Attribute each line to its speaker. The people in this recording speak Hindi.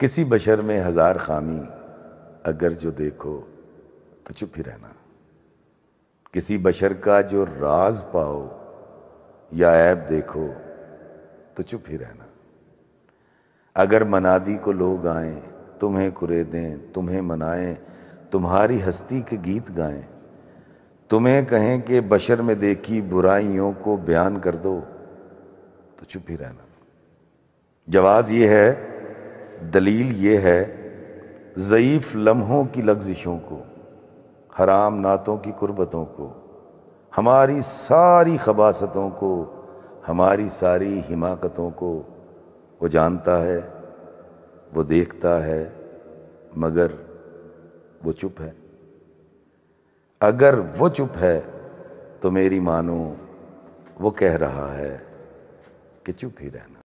Speaker 1: किसी बशर में हजार खामी अगर जो देखो तो चुप ही रहना किसी बशर का जो राज पाओ या ऐब देखो तो चुप ही रहना अगर मनादी को लोग आए तुम्हें कुरे दें तुम्हें मनाएं तुम्हारी हस्ती के गीत गाएं तुम्हें कहें कि बशर में देखी बुराइयों को बयान कर दो तो चुप ही रहना जवाब यह है दलील ये है ज़यीफ़ लम्हों की लग्जिशों को हराम नातों की कुर्बतों को हमारी सारी खबासतों को हमारी सारी हिमाकतों को वो जानता है वो देखता है मगर वो चुप है अगर वो चुप है तो मेरी मानो वो कह रहा है कि चुप ही रहना